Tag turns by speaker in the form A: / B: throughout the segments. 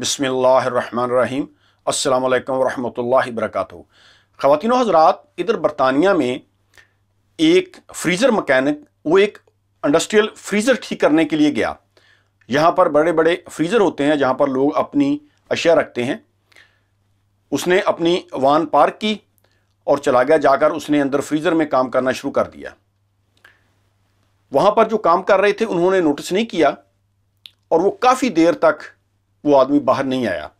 A: बसमीम् अल्लाम वरहमल वर्क ख़वान हजरात इधर बरतानिया में एक फ्रीज़र मकैनिक वो एक इंडस्ट्रियल फ्रीज़र ठीक करने के लिए गया यहाँ पर बड़े बड़े फ्रीज़र होते हैं जहाँ पर लोग अपनी अशिया रखते हैं उसने अपनी वान पार्क की और चला गया जाकर उसने अंदर फ्रीज़र में काम करना शुरू कर दिया वहाँ पर जो काम कर रहे थे उन्होंने नोटिस नहीं किया और वो काफ़ी देर तक वो आदमी बाहर नहीं आया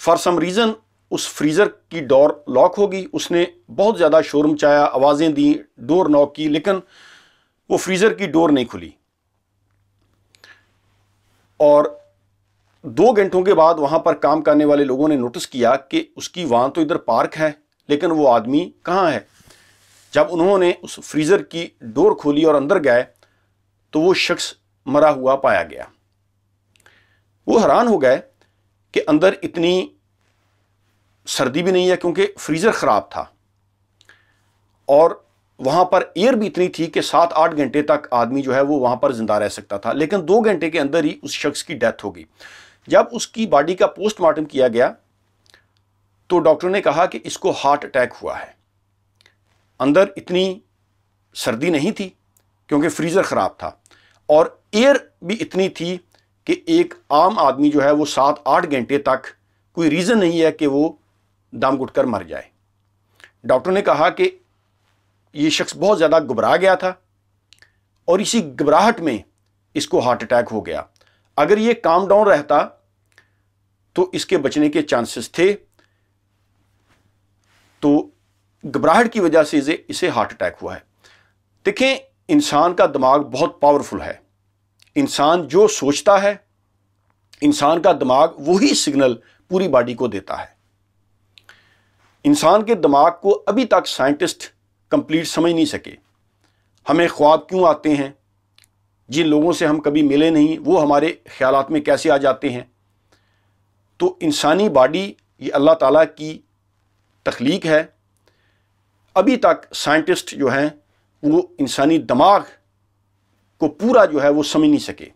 A: फॉर सम रीज़न उस फ्रीज़र की डोर लॉक होगी उसने बहुत ज़्यादा शोर मचाया आवाज़ें दी डोर नॉक की लेकिन वो फ्रीज़र की डोर नहीं खुली और दो घंटों के बाद वहाँ पर काम करने वाले लोगों ने नोटिस किया कि उसकी वहाँ तो इधर पार्क है लेकिन वो आदमी कहाँ है जब उन्होंने उस फ्रीज़र की डोर खोली और अंदर गए तो वो शख्स मरा हुआ पाया गया वो हैरान हो गए कि अंदर इतनी सर्दी भी नहीं है क्योंकि फ्रीज़र ख़राब था और वहाँ पर एयर भी इतनी थी कि सात आठ घंटे तक आदमी जो है वो वहाँ पर ज़िंदा रह सकता था लेकिन दो घंटे के अंदर ही उस शख्स की डेथ हो गई जब उसकी बॉडी का पोस्टमार्टम किया गया तो डॉक्टर ने कहा कि इसको हार्ट अटैक हुआ है अंदर इतनी सर्दी नहीं थी क्योंकि फ्रीज़र ख़राब था और एयर भी इतनी थी कि एक आम आदमी जो है वो सात आठ घंटे तक कोई रीज़न नहीं है कि वो दम घुट कर मर जाए डॉक्टर ने कहा कि ये शख्स बहुत ज़्यादा घबरा गया था और इसी घबराहट में इसको हार्ट अटैक हो गया अगर ये काम डाउन रहता तो इसके बचने के चांसेस थे तो घबराहट की वजह से इसे हार्ट अटैक हुआ है देखें इंसान का दिमाग बहुत पावरफुल है इंसान जो सोचता है इंसान का दिमाग वही सिग्नल पूरी बॉडी को देता है इंसान के दिमाग को अभी तक साइंटिस्ट कंप्लीट समझ नहीं सके हमें ख्वाब क्यों आते हैं जिन लोगों से हम कभी मिले नहीं वो हमारे ख्याल में कैसे आ जाते हैं तो इंसानी बॉडी ये अल्लाह ताला की तख्लीक है अभी तक साइंटिस्ट जो हैं वो इंसानी दिमाग को पूरा जो है वो समझ नहीं सके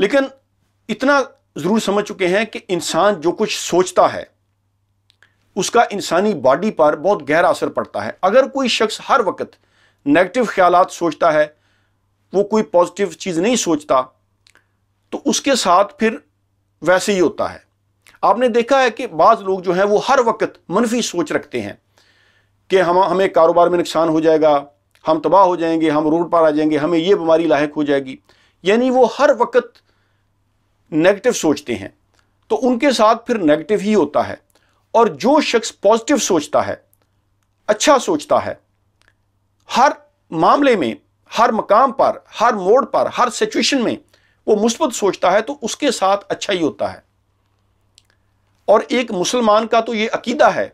A: लेकिन इतना ज़रूर समझ चुके हैं कि इंसान जो कुछ सोचता है उसका इंसानी बॉडी पर बहुत गहरा असर पड़ता है अगर कोई शख्स हर वक्त नेगेटिव ख्याल सोचता है वो कोई पॉजिटिव चीज़ नहीं सोचता तो उसके साथ फिर वैसे ही होता है आपने देखा है कि बाज़ लोग जो हैं वो हर वक्त मनफी सोच रखते हैं कि हम हमें कारोबार में नुकसान हो जाएगा हम तबाह हो जाएंगे हम रोड पर आ जाएंगे हमें ये बीमारी लाक हो जाएगी यानी वो हर वक्त नेगेटिव सोचते हैं तो उनके साथ फिर नेगेटिव ही होता है और जो शख्स पॉजिटिव सोचता है अच्छा सोचता है हर मामले में हर मकाम पर हर मोड़ पर हर सिचुएशन में वो मुस्बत सोचता है तो उसके साथ अच्छा ही होता है और एक मुसलमान का तो ये अकीदा है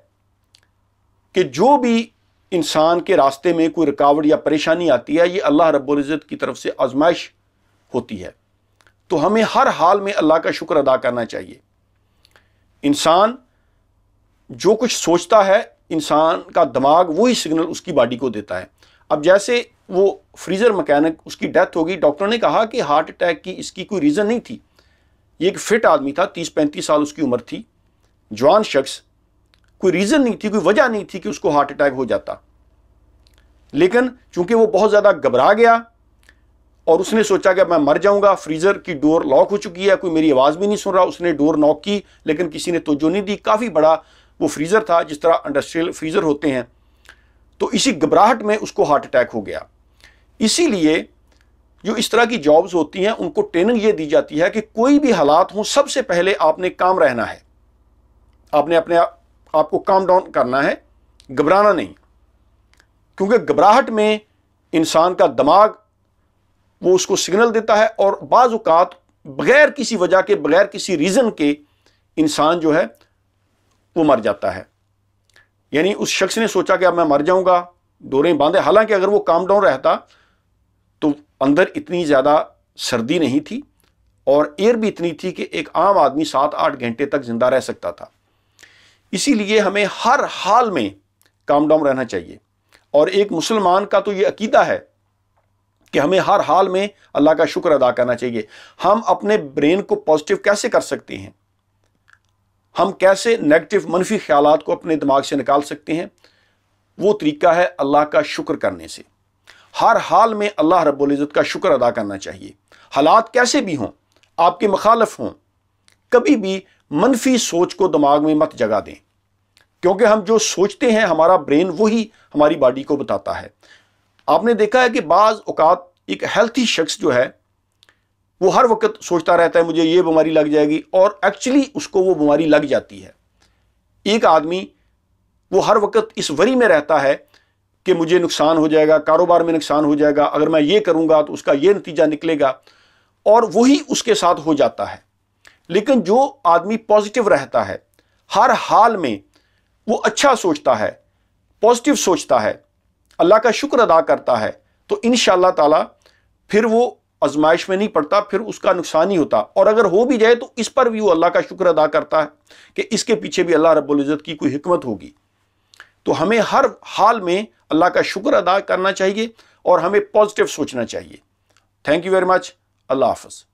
A: कि जो भी इंसान के रास्ते में कोई रुकावट या परेशानी आती है ये अल्लाह रब्ज़त की तरफ से आजमाइश होती है तो हमें हर हाल में अल्लाह का शुक्र अदा करना चाहिए इंसान जो कुछ सोचता है इंसान का दिमाग वही सिग्नल उसकी बॉडी को देता है अब जैसे वो फ्रीज़र मकैनिक उसकी डेथ हो गई डॉक्टर ने कहा कि हार्ट अटैक की इसकी कोई रीज़न नहीं थी ये एक फ़िट आदमी था तीस पैंतीस साल उसकी उम्र थी जवान शख्स कोई रीज़न नहीं थी कोई वजह नहीं थी कि उसको हार्ट अटैक हो जाता लेकिन चूंकि वो बहुत ज़्यादा घबरा गया और उसने सोचा कि मैं मर जाऊंगा फ्रीज़र की डोर लॉक हो चुकी है कोई मेरी आवाज़ भी नहीं सुन रहा उसने डोर नॉक की लेकिन किसी ने तोजो नहीं दी काफ़ी बड़ा वो फ्रीज़र था जिस तरह इंडस्ट्रियल फ्रीज़र होते हैं तो इसी घबराहट में उसको हार्ट अटैक हो गया इसीलिए जो इस तरह की जॉब्स होती हैं उनको ट्रेनिंग ये दी जाती है कि कोई भी हालात हो सबसे पहले आपने काम रहना है आपने अपने आपको काम डाउन करना है घबराना नहीं क्योंकि घबराहट में इंसान का दिमाग वो उसको सिग्नल देता है और बाज़ात बगैर किसी वजह के बगैर किसी रीज़न के इंसान जो है वो मर जाता है यानी उस शख्स ने सोचा कि अब मैं मर जाऊंगा डोरें बांधे हालांकि अगर वो काम डाउन रहता तो अंदर इतनी ज़्यादा सर्दी नहीं थी और एयर भी इतनी थी कि एक आम आदमी सात आठ घंटे तक ज़िंदा रह सकता था इसीलिए हमें हर हाल में काम डाउन रहना चाहिए और एक मुसलमान का तो ये अकीदा है कि हमें हर हाल में अल्लाह का शुक्र अदा करना चाहिए हम अपने ब्रेन को पॉजिटिव कैसे कर सकते हैं हम कैसे नेगेटिव मनफी ख्याल को अपने दिमाग से निकाल सकते हैं वो तरीका है अल्लाह का शुक्र करने से हर हाल में अल्लाह रब्ज़त का शुक्र अदा करना चाहिए हालात कैसे भी हों आपके मखालफ हों कभी भी मनफी सोच को दिमाग में मत जगा दें क्योंकि हम जो सोचते हैं हमारा ब्रेन वही हमारी बॉडी को बताता है आपने देखा है कि बाज़ अवत एक हेल्थी शख्स जो है वो हर वक्त सोचता रहता है मुझे ये बीमारी लग जाएगी और एक्चुअली उसको वो बीमारी लग जाती है एक आदमी वो हर वक्त इस वरी में रहता है कि मुझे नुकसान हो जाएगा कारोबार में नुकसान हो जाएगा अगर मैं ये करूँगा तो उसका ये नतीजा निकलेगा और वही उसके साथ हो जाता है लेकिन जो आदमी पॉजिटिव रहता है हर हाल में वो अच्छा सोचता है पॉजिटिव सोचता है अल्लाह का शुक्र अदा करता है तो इन ताला फिर वो आजमाइश में नहीं पड़ता फिर उसका नुकसान ही होता और अगर हो भी जाए तो इस पर भी वो अल्लाह का शुक्र अदा करता है कि इसके पीछे भी अल्लाह रबुल्जत की कोई हमत होगी तो हमें हर हाल में अल्लाह का शुक्र अदा करना चाहिए और हमें पॉजिटिव सोचना चाहिए thank you very much Allah half